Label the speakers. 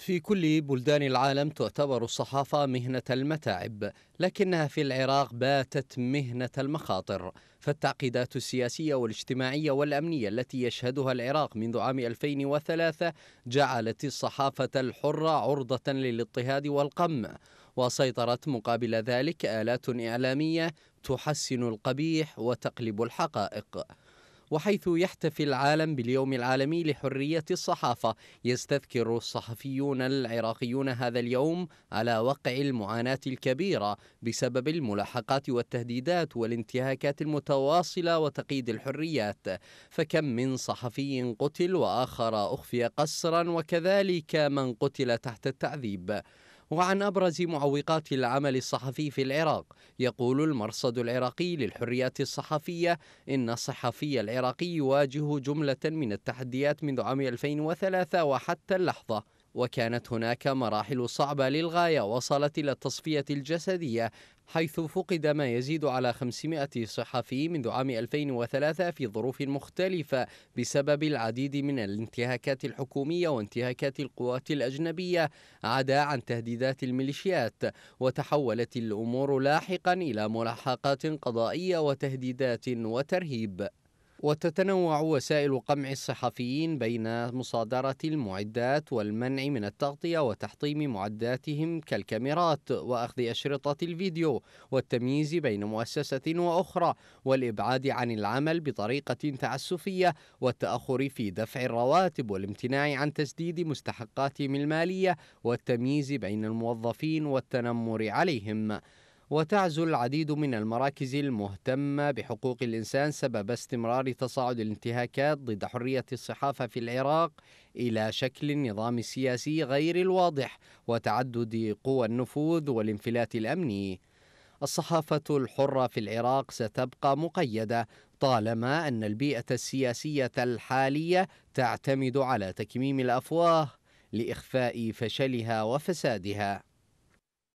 Speaker 1: في كل بلدان العالم تعتبر الصحافة مهنة المتاعب، لكنها في العراق باتت مهنة المخاطر، فالتعقيدات السياسية والاجتماعية والأمنية التي يشهدها العراق منذ عام 2003 جعلت الصحافة الحرة عرضة للاضطهاد والقمع، وسيطرت مقابل ذلك آلات إعلامية تحسن القبيح وتقلب الحقائق. وحيث يحتفي العالم باليوم العالمي لحرية الصحافة يستذكر الصحفيون العراقيون هذا اليوم على وقع المعاناة الكبيرة بسبب الملاحقات والتهديدات والانتهاكات المتواصلة وتقييد الحريات فكم من صحفي قتل وآخر أخفي قسرا وكذلك من قتل تحت التعذيب وعن أبرز معوقات العمل الصحفي في العراق يقول المرصد العراقي للحريات الصحفية إن الصحفي العراقي يواجه جملة من التحديات منذ عام 2003 وحتى اللحظة وكانت هناك مراحل صعبة للغاية وصلت إلى التصفية الجسدية حيث فقد ما يزيد على 500 صحفي منذ عام 2003 في ظروف مختلفة بسبب العديد من الانتهاكات الحكومية وانتهاكات القوات الأجنبية عدا عن تهديدات الميليشيات وتحولت الأمور لاحقا إلى ملاحقات قضائية وتهديدات وترهيب وتتنوع وسائل قمع الصحفيين بين مصادرة المعدات والمنع من التغطية وتحطيم معداتهم كالكاميرات وأخذ أشرطة الفيديو والتمييز بين مؤسسة وأخرى والإبعاد عن العمل بطريقة تعسفية والتأخر في دفع الرواتب والامتناع عن تسديد مستحقاتهم المالية والتمييز بين الموظفين والتنمر عليهم. وتعزو العديد من المراكز المهتمة بحقوق الإنسان سبب استمرار تصاعد الانتهاكات ضد حرية الصحافة في العراق إلى شكل نظام سياسي غير الواضح وتعدد قوى النفوذ والانفلات الأمني الصحافة الحرة في العراق ستبقى مقيدة طالما أن البيئة السياسية الحالية تعتمد على تكميم الأفواه لإخفاء فشلها وفسادها